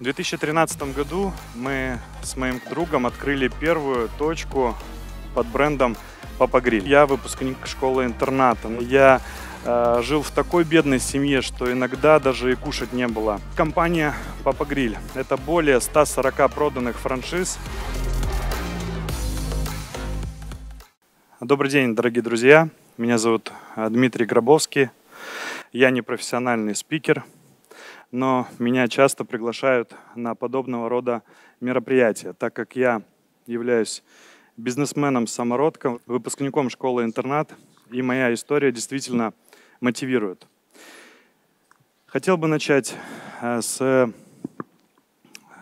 В 2013 году мы с моим другом открыли первую точку под брендом Папа Гриль. Я выпускник школы-интерната. Я э, жил в такой бедной семье, что иногда даже и кушать не было. Компания Папа Гриль – это более 140 проданных франшиз. Добрый день, дорогие друзья. Меня зовут э, Дмитрий Гробовский. Я не профессиональный спикер – но меня часто приглашают на подобного рода мероприятия, так как я являюсь бизнесменом-самородком, выпускником школы-интернат, и моя история действительно мотивирует. Хотел бы начать э, с,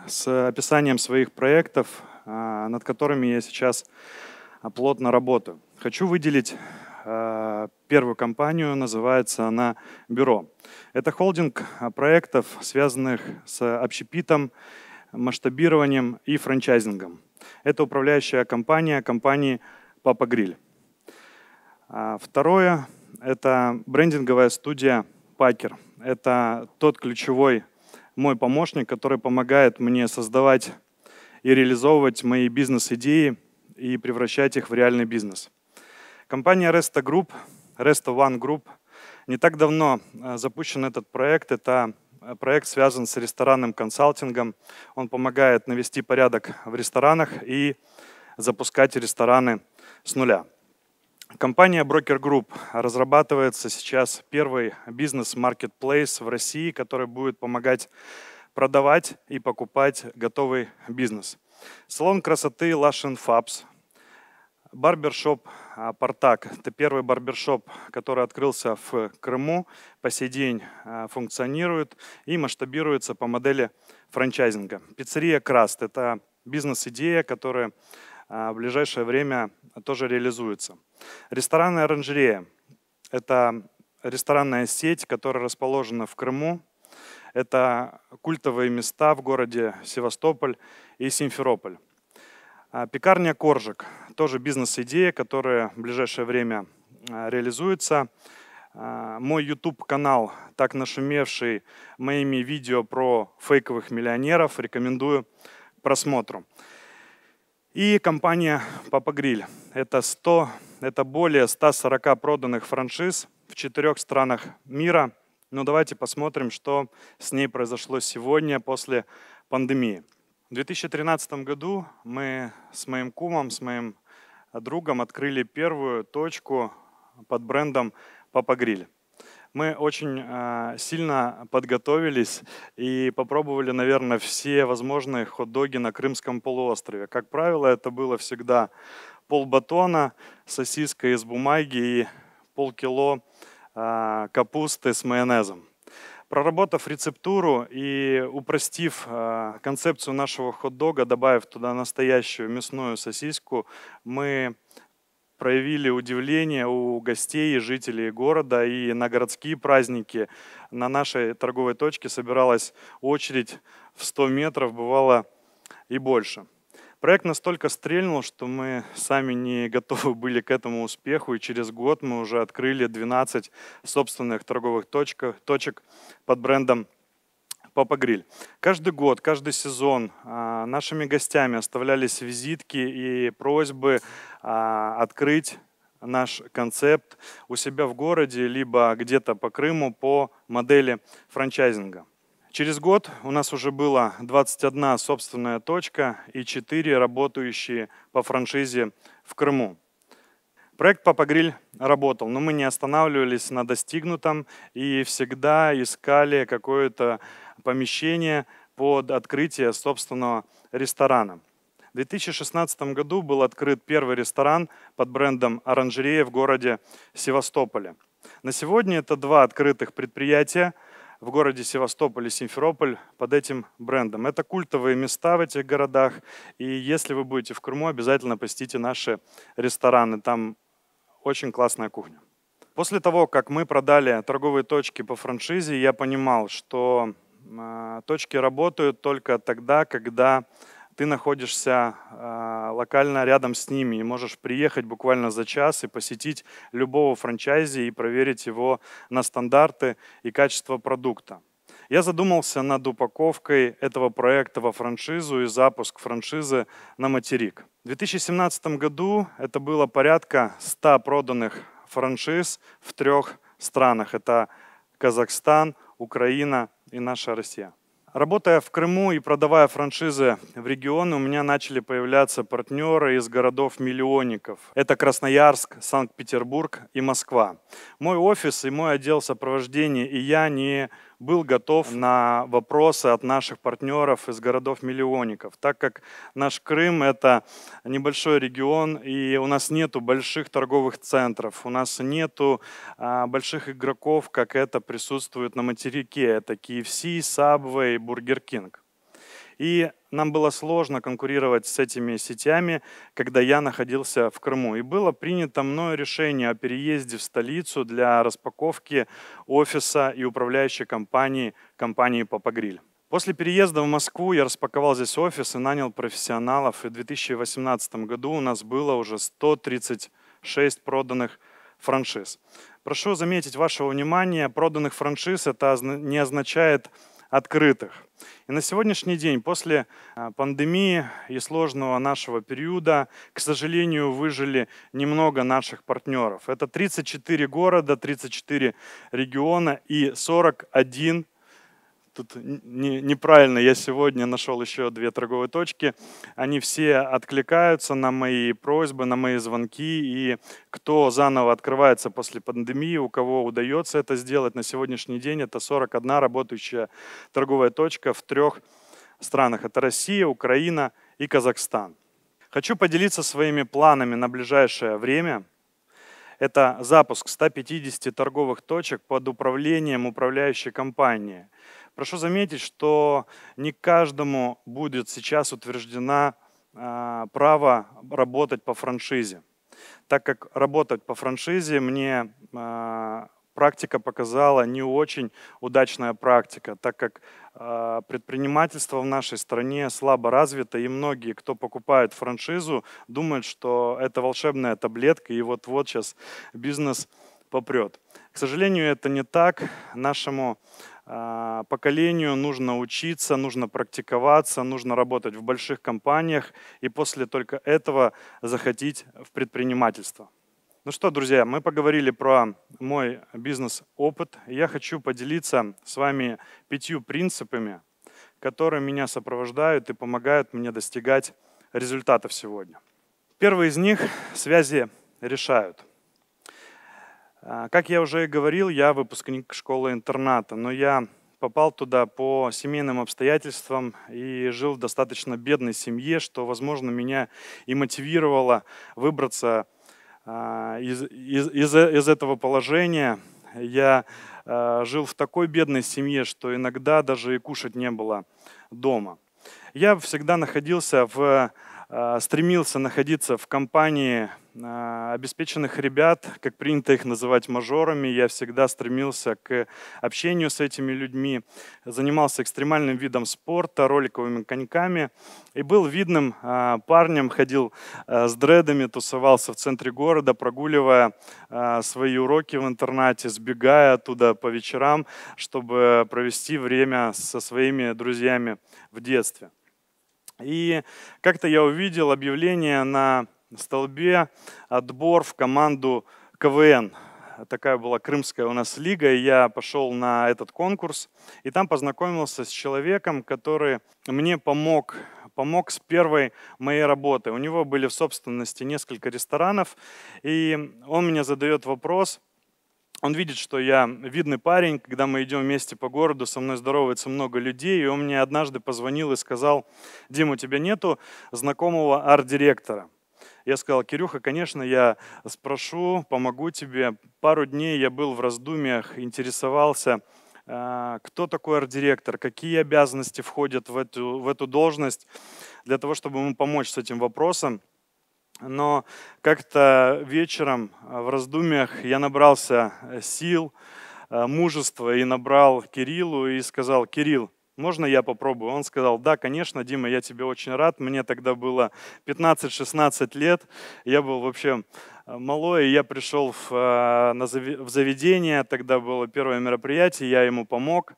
с описанием своих проектов, а, над которыми я сейчас плотно работаю. Хочу выделить первую компанию, называется она «Бюро». Это холдинг а, проектов, связанных с общепитом, масштабированием и франчайзингом. Это управляющая компания компании «Папа Гриль». А, второе – это брендинговая студия «Пакер». Это тот ключевой мой помощник, который помогает мне создавать и реализовывать мои бизнес-идеи и превращать их в реальный бизнес. Компания Resta Group Rest One Group. Не так давно э, запущен этот проект. Это э, проект связан с ресторанным консалтингом. Он помогает навести порядок в ресторанах и запускать рестораны с нуля. Компания Broker Group разрабатывается сейчас первый бизнес-маркетплейс в России, который будет помогать продавать и покупать готовый бизнес. Салон красоты Lush Fabs Барбершоп а, «Партак» – это первый барбершоп, который открылся в Крыму, по сей день а, функционирует и масштабируется по модели франчайзинга. Пиццерия «Краст» – это бизнес-идея, которая а, в ближайшее время тоже реализуется. Рестораны «Оранжерея» – это ресторанная сеть, которая расположена в Крыму. Это культовые места в городе Севастополь и Симферополь. А, пекарня «Коржик» – тоже бизнес-идея, которая в ближайшее время а, реализуется. А, мой YouTube-канал, так нашумевший моими видео про фейковых миллионеров, рекомендую к просмотру. И компания «Папа Гриль». Это, 100, это более 140 проданных франшиз в четырех странах мира. Но ну, давайте посмотрим, что с ней произошло сегодня после пандемии. В 2013 году мы с моим кумом, с моим другом открыли первую точку под брендом «Папа Гриль». Мы очень э, сильно подготовились и попробовали, наверное, все возможные хот-доги на Крымском полуострове. Как правило, это было всегда полбатона, сосиска из бумаги и полкило э, капусты с майонезом. Проработав рецептуру и упростив э, концепцию нашего хот-дога, добавив туда настоящую мясную сосиску, мы проявили удивление у гостей и жителей города. И на городские праздники на нашей торговой точке собиралась очередь в 100 метров, бывало и больше. Проект настолько стрельнул, что мы сами не готовы были к этому успеху, и через год мы уже открыли 12 собственных торговых точек, точек под брендом Папа Гриль. Каждый год, каждый сезон а, нашими гостями оставлялись визитки и просьбы а, открыть наш концепт у себя в городе, либо где-то по Крыму по модели франчайзинга. Через год у нас уже было 21 собственная точка и 4 работающие по франшизе в Крыму. Проект «Папа Гриль» работал, но мы не останавливались на достигнутом и всегда искали какое-то помещение под открытие собственного ресторана. В 2016 году был открыт первый ресторан под брендом «Оранжерея» в городе Севастополе. На сегодня это два открытых предприятия – в городе Севастополь и Симферополь под этим брендом. Это культовые места в этих городах, и если вы будете в Крыму, обязательно посетите наши рестораны, там очень классная кухня. После того, как мы продали торговые точки по франшизе, я понимал, что а, точки работают только тогда, когда ты находишься а, локально рядом с ними. И можешь приехать буквально за час и посетить любого франчайзи и проверить его на стандарты и качество продукта. Я задумался над упаковкой этого проекта во франшизу и запуск франшизы на материк. В 2017 году это было порядка 100 проданных франшиз в трех странах. Это Казахстан, Украина и наша Россия. Работая в Крыму и продавая франшизы в регионы, у меня начали появляться партнеры из городов-миллионников. Это Красноярск, Санкт-Петербург и Москва. Мой офис и мой отдел сопровождения и я не был готов на вопросы от наших партнеров из городов-миллионников, так как наш Крым — это небольшой регион, и у нас нету больших торговых центров, у нас нету а, больших игроков, как это присутствует на материке. Это KFC, Subway, Burger King. И нам было сложно конкурировать с этими сетями, когда я находился в Крыму. И было принято мною решение о переезде в столицу для распаковки офиса и управляющей компании, компании «Папа Гриль». После переезда в Москву я распаковал здесь офис и нанял профессионалов. И в 2018 году у нас было уже 136 проданных франшиз. Прошу заметить вашего внимания, проданных франшиз это не означает открытых. И на сегодняшний день, после а, пандемии и сложного нашего периода, к сожалению, выжили немного наших партнеров. Это 34 города, 34 региона и 41 тут не, неправильно. Я сегодня нашел еще две торговые точки. Они все откликаются на мои просьбы, на мои звонки. И кто заново открывается после пандемии, у кого удается это сделать на сегодняшний день, это 41 работающая торговая точка в трех странах. Это Россия, Украина и Казахстан. Хочу поделиться своими планами на ближайшее время – это запуск 150 торговых точек под управлением управляющей компании. Прошу заметить, что не каждому будет сейчас утверждено а, право работать по франшизе. Так как работать по франшизе мне а, практика показала не очень удачная практика, так как а, предпринимательство в нашей стране слабо развито, и многие, кто покупает франшизу, думают, что это волшебная таблетка, и вот-вот сейчас бизнес попрет. К сожалению, это не так. Нашему а, поколению нужно учиться, нужно практиковаться, нужно работать в больших компаниях и после только этого захотеть в предпринимательство. Ну что, друзья, мы поговорили про мой бизнес-опыт. Я хочу поделиться с вами пятью принципами, которые меня сопровождают и помогают мне достигать результатов сегодня. Первый из них – связи решают. А, как я уже и говорил, я выпускник школы-интерната, но я попал туда по семейным обстоятельствам и жил в достаточно бедной семье, что, возможно, меня и мотивировало выбраться а, из, из, из, из этого положения. Я а, жил в такой бедной семье, что иногда даже и кушать не было дома. Я всегда находился в, стремился находиться в компании а, обеспеченных ребят, как принято их называть мажорами. Я всегда стремился к общению с этими людьми, занимался экстремальным видом спорта, роликовыми коньками и был видным а, парнем, ходил а, с дредами, тусовался в центре города, прогуливая свои уроки в интернате, сбегая оттуда по вечерам, чтобы провести время со своими друзьями в детстве. И как-то я увидел объявление на на столбе отбор в команду КВН. Такая была крымская у нас лига, и я пошел на этот конкурс. И там познакомился с человеком, который мне помог помог с первой моей работы. У него были в собственности несколько ресторанов, и он мне задает вопрос – он видит, что я видный парень, когда мы идем вместе по городу, со мной здоровается много людей, и он мне однажды позвонил и сказал, Дима, у тебя нету знакомого арт-директора. Я сказал, Кирюха, конечно, я спрошу, помогу тебе. Пару дней я был в раздумьях, интересовался, а, кто такой арт-директор, какие обязанности входят в эту, в эту должность, для того, чтобы ему помочь с этим вопросом. Но как-то вечером а, в раздумьях я набрался э, сил, а, мужества и набрал Кириллу и сказал, Кирилл, можно я попробую? Он сказал, да, конечно, Дима, я тебе очень рад. Мне тогда было 15-16 лет. Я был вообще э, малой, я пришел в, э, в заведение. Тогда было первое мероприятие, я ему помог.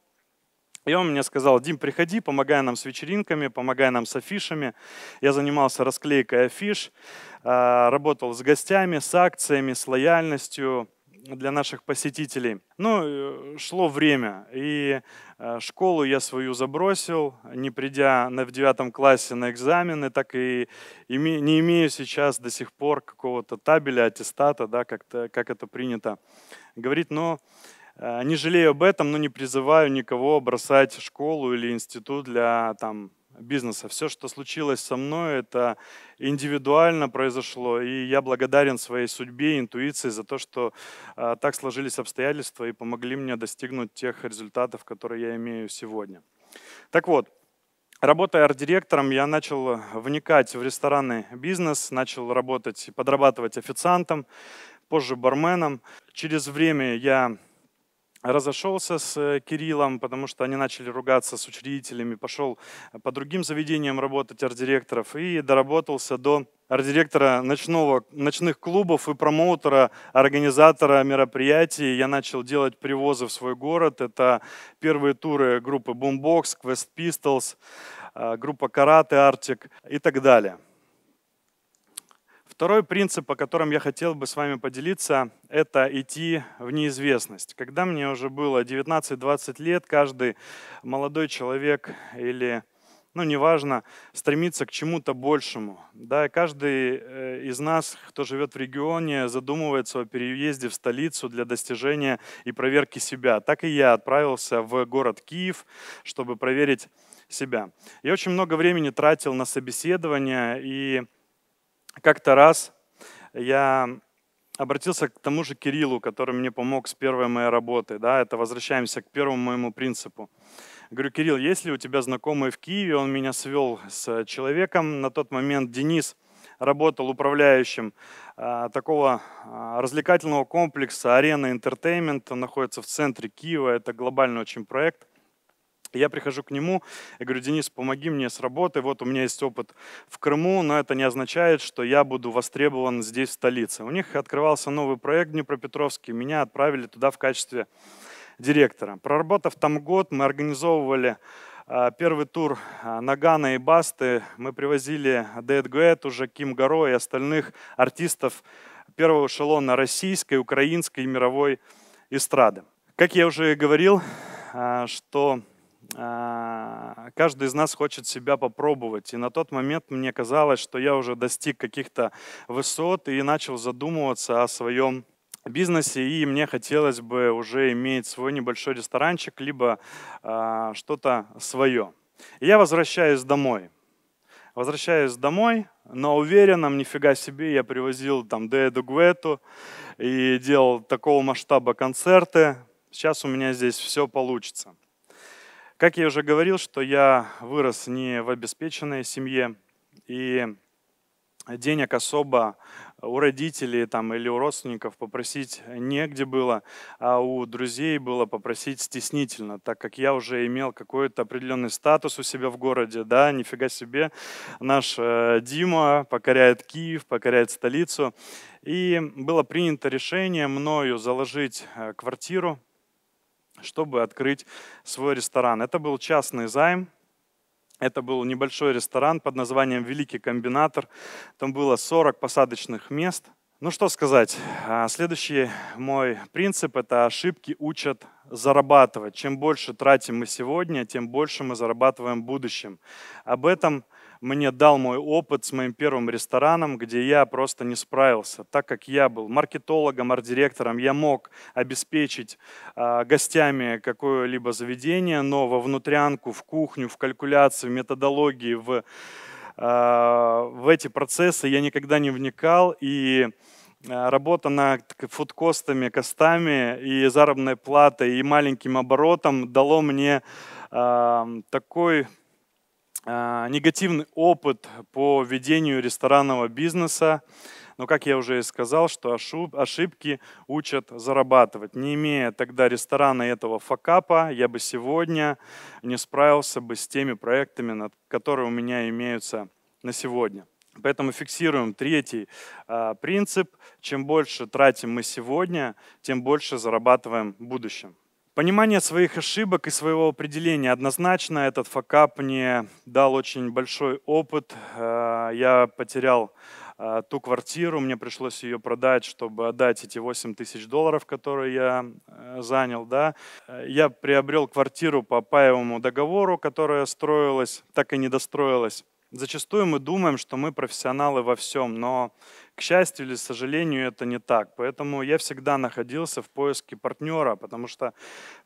И он мне сказал, Дим, приходи, помогай нам с вечеринками, помогай нам с афишами. Я занимался расклейкой афиш, э, работал с гостями, с акциями, с лояльностью, для наших посетителей. Ну, э, шло время, и э, школу я свою забросил, не придя на, в девятом классе на экзамены, так и име, не имею сейчас до сих пор какого-то табеля, аттестата, да, как, то как это принято говорить, но э, не жалею об этом, но не призываю никого бросать школу или институт для там, бизнеса. Все, что случилось со мной, это индивидуально произошло. И я благодарен своей судьбе, интуиции за то, что а, так сложились обстоятельства и помогли мне достигнуть тех результатов, которые я имею сегодня. Так вот, Работая арт-директором, я начал вникать в ресторанный бизнес, начал работать, и подрабатывать официантом, позже барменом. Через время я разошелся с э, Кириллом, потому что они начали ругаться с учредителями, пошел э, по другим заведениям работать арт-директоров и доработался до арт-директора ночного, ночных клубов и промоутера, организатора мероприятий. Я начал делать привозы в свой город. Это первые туры группы Boombox, Quest Pistols, э, группа Карате, Артик и так далее. Второй принцип, по котором я хотел бы с вами поделиться, это идти в неизвестность. Когда мне уже было 19-20 лет, каждый молодой человек или ну, неважно, стремится к чему-то большему. Да, каждый э, из нас, кто живет в регионе, задумывается о переезде в столицу для достижения и проверки себя. Так и я отправился в город Киев, чтобы проверить себя. Я очень много времени тратил на собеседование и как-то раз я обратился к тому же Кириллу, который мне помог с первой моей работы. Да, это возвращаемся к первому моему принципу. Говорю, Кирилл, есть ли у тебя знакомый в Киеве? Он меня свел с человеком. На тот момент Денис работал управляющим а, такого а, развлекательного комплекса «Арена Интертеймент". Он находится в центре Киева. Это глобальный очень проект. Я прихожу к нему и говорю, Денис, помоги мне с работой, вот у меня есть опыт в Крыму, но это не означает, что я буду востребован здесь, в столице. У них открывался новый проект Днепропетровский, меня отправили туда в качестве директора. Проработав там год, мы организовывали а, первый тур а, Нагана и Басты, мы привозили Дэд Гуэт, уже Ким Гаро и остальных артистов первого эшелона российской, украинской и мировой эстрады. Как я уже говорил, а, что а, каждый из нас хочет себя попробовать. И на тот момент мне казалось, что я уже достиг каких-то высот и начал задумываться о своем бизнесе, и мне хотелось бы уже иметь свой небольшой ресторанчик, либо э, что-то свое. И я возвращаюсь домой. Возвращаюсь домой, но уверенным, нифига себе, я привозил там Деду Гвету и делал такого масштаба концерты. Сейчас у меня здесь все получится. Как я уже говорил, что я вырос не в обеспеченной семье, и денег особо у родителей там, или у родственников попросить негде было, а у друзей было попросить стеснительно, так как я уже имел какой-то определенный статус у себя в городе, да, нифига себе, наш э, Дима покоряет Киев, покоряет столицу, и было принято решение мною заложить э, квартиру чтобы открыть свой ресторан. Это был частный займ, это был небольшой ресторан под названием «Великий комбинатор». Там было 40 посадочных мест. Ну что сказать, а, следующий мой принцип – это ошибки учат зарабатывать. Чем больше тратим мы сегодня, тем больше мы зарабатываем в будущем. Об этом – мне дал мой опыт с моим первым рестораном, где я просто не справился. Так как я был маркетологом, арт-директором, я мог обеспечить э, гостями какое-либо заведение, но во внутрянку, в кухню, в калькуляции, в методологии, в, э, в эти процессы я никогда не вникал. И а, работа над фудкостами, костами и заработной платой и маленьким оборотом дало мне э, такой а, негативный опыт по ведению ресторанного бизнеса. Но, как я уже и сказал, что ошибки учат зарабатывать. Не имея тогда ресторана этого факапа, я бы сегодня не справился бы с теми проектами, которые у меня имеются на сегодня. Поэтому фиксируем третий а, принцип. Чем больше тратим мы сегодня, тем больше зарабатываем в будущем. Понимание своих ошибок и своего определения. Однозначно этот факап мне дал очень большой опыт. Э, я потерял э, ту квартиру, мне пришлось ее продать, чтобы отдать эти 8 тысяч долларов, которые я э, занял. Да. Я приобрел квартиру по паевому договору, которая строилась, так и не достроилась. Зачастую мы думаем, что мы профессионалы во всем, но, к счастью или к сожалению, это не так. Поэтому я всегда находился в поиске партнера, потому что,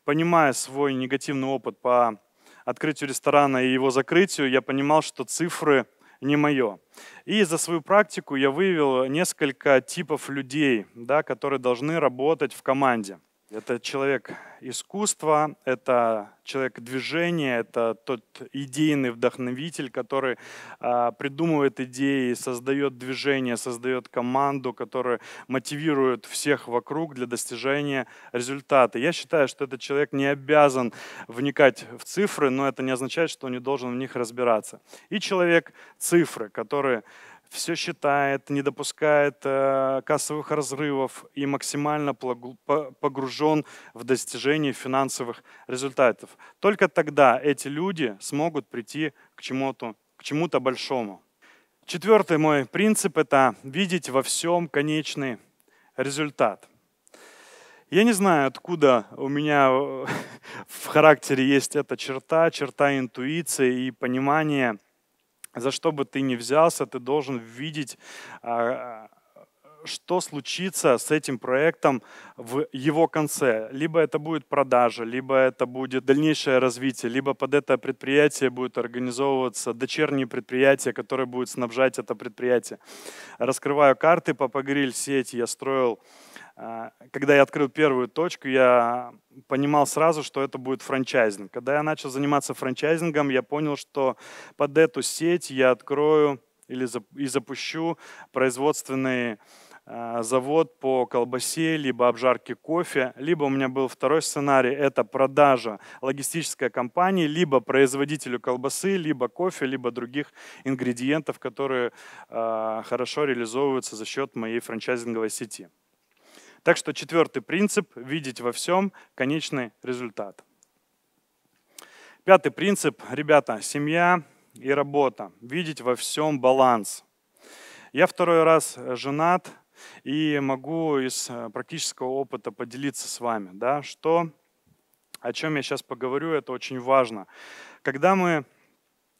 понимая свой негативный опыт по открытию ресторана и его закрытию, я понимал, что цифры не мое. И за свою практику я выявил несколько типов людей, да, которые должны работать в команде. Это человек искусства, это человек движения, это тот идейный вдохновитель, который э, придумывает идеи, создает движение, создает команду, которая мотивирует всех вокруг для достижения результата. Я считаю, что этот человек не обязан вникать в цифры, но это не означает, что он не должен в них разбираться. И человек цифры, который все считает, не допускает э, кассовых разрывов и максимально погружен в достижение финансовых результатов. Только тогда эти люди смогут прийти к чему-то к чему-то большому. Четвертый мой принцип – это видеть во всем конечный результат. Я не знаю, откуда у меня э, в характере есть эта черта, черта интуиции и понимания – за что бы ты ни взялся, ты должен видеть а, а, что случится с этим проектом в его конце. Либо это будет продажа, либо это будет дальнейшее развитие, либо под это предприятие будет организовываться дочерние предприятия, которые будут снабжать это предприятие. Раскрываю карты, Папа Гриль сеть я строил а, когда я открыл первую точку, я понимал сразу, что это будет франчайзинг. Когда я начал заниматься франчайзингом, я понял, что под эту сеть я открою или и запущу производственный а, завод по колбасе, либо обжарке кофе, либо у меня был второй сценарий, это продажа логистической компании, либо производителю колбасы, либо кофе, либо других ингредиентов, которые э, хорошо реализовываются за счет моей франчайзинговой сети. Так что четвертый принцип – видеть во всем конечный результат. Пятый принцип, ребята, семья и работа. Видеть во всем баланс. Я второй раз женат и могу из э, практического опыта поделиться с вами, да, что, о чем я сейчас поговорю, это очень важно. Когда мы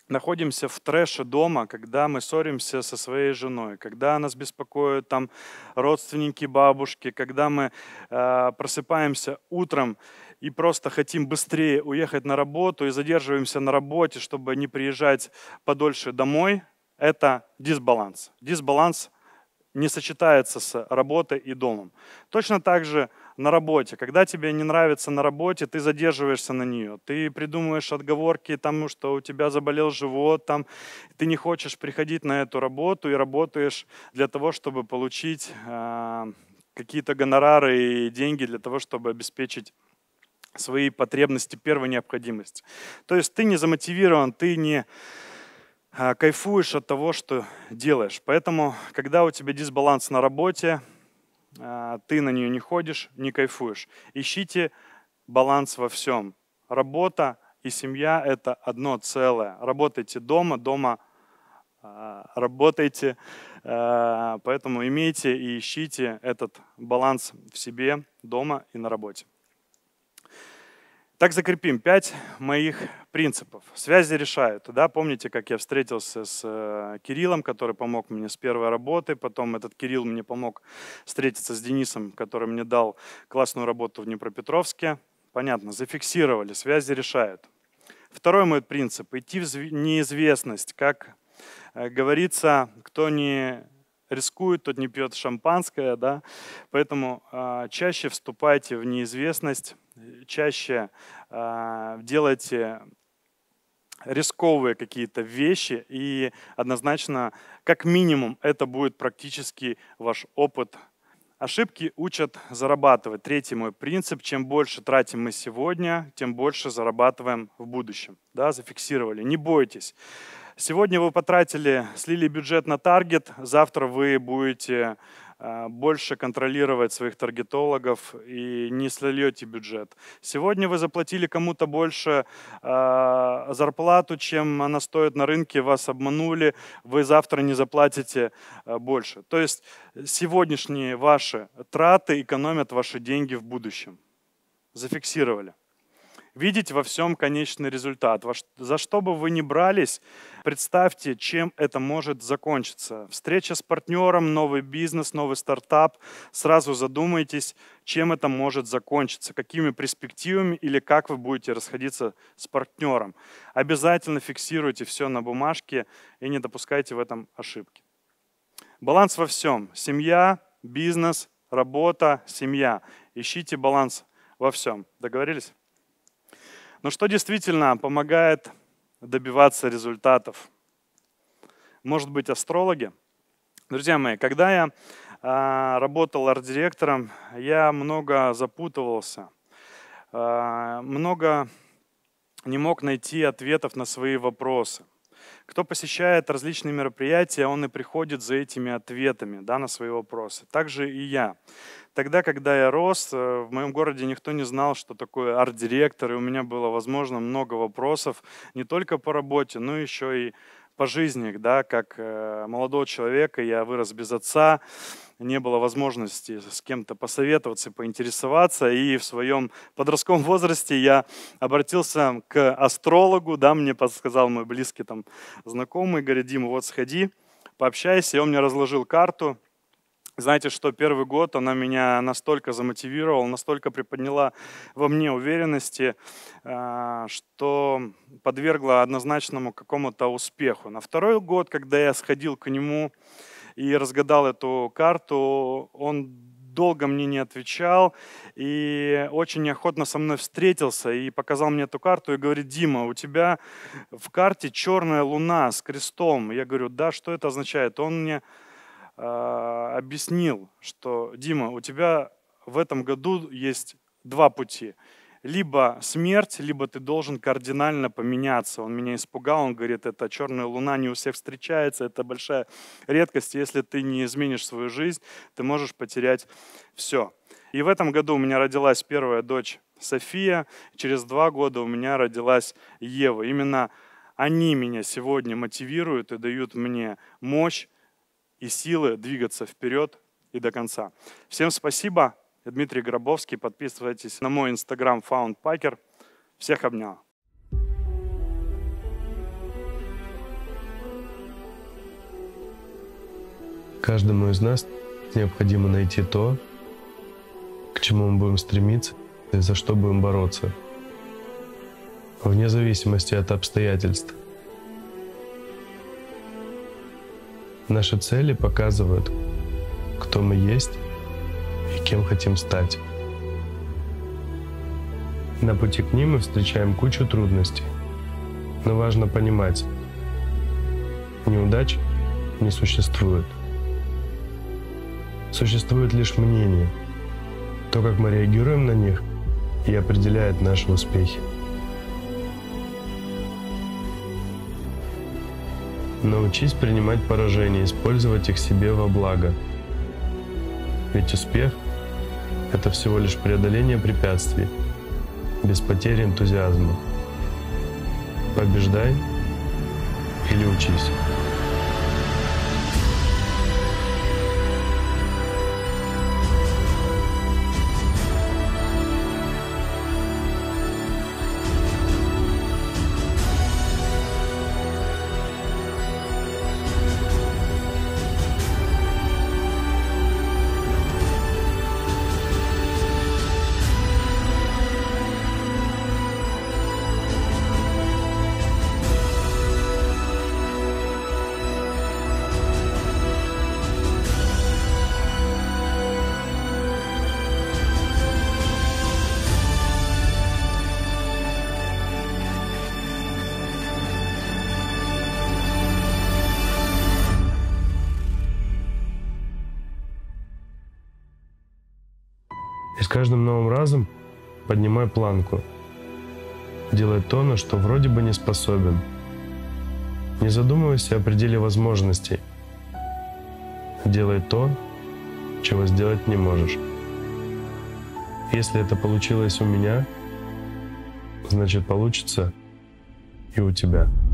находимся в трэше дома, когда мы ссоримся со своей женой, когда нас беспокоят там родственники, бабушки, когда мы э, просыпаемся утром и просто хотим быстрее уехать на работу и задерживаемся на работе, чтобы не приезжать подольше домой, это дисбаланс. Дисбаланс не сочетается с работой и домом. Точно так же на работе. Когда тебе не нравится на работе, ты задерживаешься на нее. Ты придумываешь отговорки тому, что у тебя заболел живот, там, ты не хочешь приходить на эту работу и работаешь для того, чтобы получить э, какие-то гонорары и деньги для того, чтобы обеспечить свои потребности первой необходимости. То есть ты не замотивирован, ты не э, кайфуешь от того, что делаешь. Поэтому, когда у тебя дисбаланс на работе, а, ты на нее не ходишь, не кайфуешь. Ищите баланс во всем. Работа и семья – это одно целое. Работайте дома, дома а, работайте, а, поэтому имейте и ищите этот баланс в себе, дома и на работе. Так закрепим пять моих принципов. Связи решают. Да? Помните, как я встретился с э, Кириллом, который помог мне с первой работы, потом этот Кирилл мне помог встретиться с Денисом, который мне дал классную работу в Днепропетровске. Понятно, зафиксировали, связи решают. Второй мой принцип – идти в неизвестность. Как э, говорится, кто не рискует, тот не пьет шампанское, да. Поэтому э, чаще вступайте в неизвестность, чаще э, делайте рисковые какие-то вещи, и однозначно, как минимум, это будет практически ваш опыт. Ошибки учат зарабатывать. Третий мой принцип. Чем больше тратим мы сегодня, тем больше зарабатываем в будущем. Да, зафиксировали. Не бойтесь. Сегодня вы потратили, слили бюджет на таргет, завтра вы будете э, больше контролировать своих таргетологов и не сольете бюджет. Сегодня вы заплатили кому-то больше э, зарплату, чем она стоит на рынке, вас обманули, вы завтра не заплатите э, больше. То есть сегодняшние ваши траты экономят ваши деньги в будущем. Зафиксировали видеть во всем конечный результат. За что бы вы ни брались, представьте, чем это может закончиться. Встреча с партнером, новый бизнес, новый стартап. Сразу задумайтесь, чем это может закончиться, какими перспективами или как вы будете расходиться с партнером. Обязательно фиксируйте все на бумажке и не допускайте в этом ошибки. Баланс во всем. Семья, бизнес, работа, семья. Ищите баланс во всем. Договорились? Но что действительно помогает добиваться результатов? Может быть, астрологи? Друзья мои, когда я а, работал арт-директором, я много запутывался, а, много не мог найти ответов на свои вопросы – кто посещает различные мероприятия, он и приходит за этими ответами да, на свои вопросы. Также и я. Тогда, когда я рос, э, в моем городе никто не знал, что такое арт-директор, и у меня было, возможно, много вопросов не только по работе, но еще и по жизни, да, как э, молодого человека я вырос без отца, не было возможности с кем-то посоветоваться, поинтересоваться. И в своем подростковом возрасте я обратился к астрологу, да, мне подсказал мой близкий там знакомый, говорит, Дима, вот сходи, пообщайся. И он мне разложил карту, знаете, что первый год она меня настолько замотивировала, настолько приподняла во мне уверенности, а, что подвергла однозначному какому-то успеху. На второй год, когда я сходил к нему, и разгадал эту карту, он долго мне не отвечал и очень неохотно со мной встретился и показал мне эту карту и говорит, Дима, у тебя в карте черная луна с крестом. Я говорю, да, что это означает? Он мне э, объяснил, что, Дима, у тебя в этом году есть два пути либо смерть, либо ты должен кардинально поменяться. Он меня испугал, он говорит, это черная луна не у всех встречается, это большая редкость. Если ты не изменишь свою жизнь, ты можешь потерять все. И в этом году у меня родилась первая дочь София, через два года у меня родилась Ева. Именно они меня сегодня мотивируют и дают мне мощь и силы двигаться вперед и до конца. Всем спасибо. Дмитрий Гробовский. Подписывайтесь на мой инстаграм FoundPacker. Всех обнял. Каждому из нас необходимо найти то, к чему мы будем стремиться и за что будем бороться, вне зависимости от обстоятельств. Наши цели показывают, кто мы есть кем хотим стать. На пути к ним мы встречаем кучу трудностей. Но важно понимать, неудач не существует. Существует лишь мнение. То, как мы реагируем на них, и определяет наши успехи. Научись принимать поражения, использовать их себе во благо. Ведь успех это всего лишь преодоление препятствий, без потери энтузиазма. Побеждай или учись. с каждым новым разом поднимай планку. Делай то, на что вроде бы не способен. Не задумывайся о пределе возможностей. Делай то, чего сделать не можешь. Если это получилось у меня, значит получится и у тебя.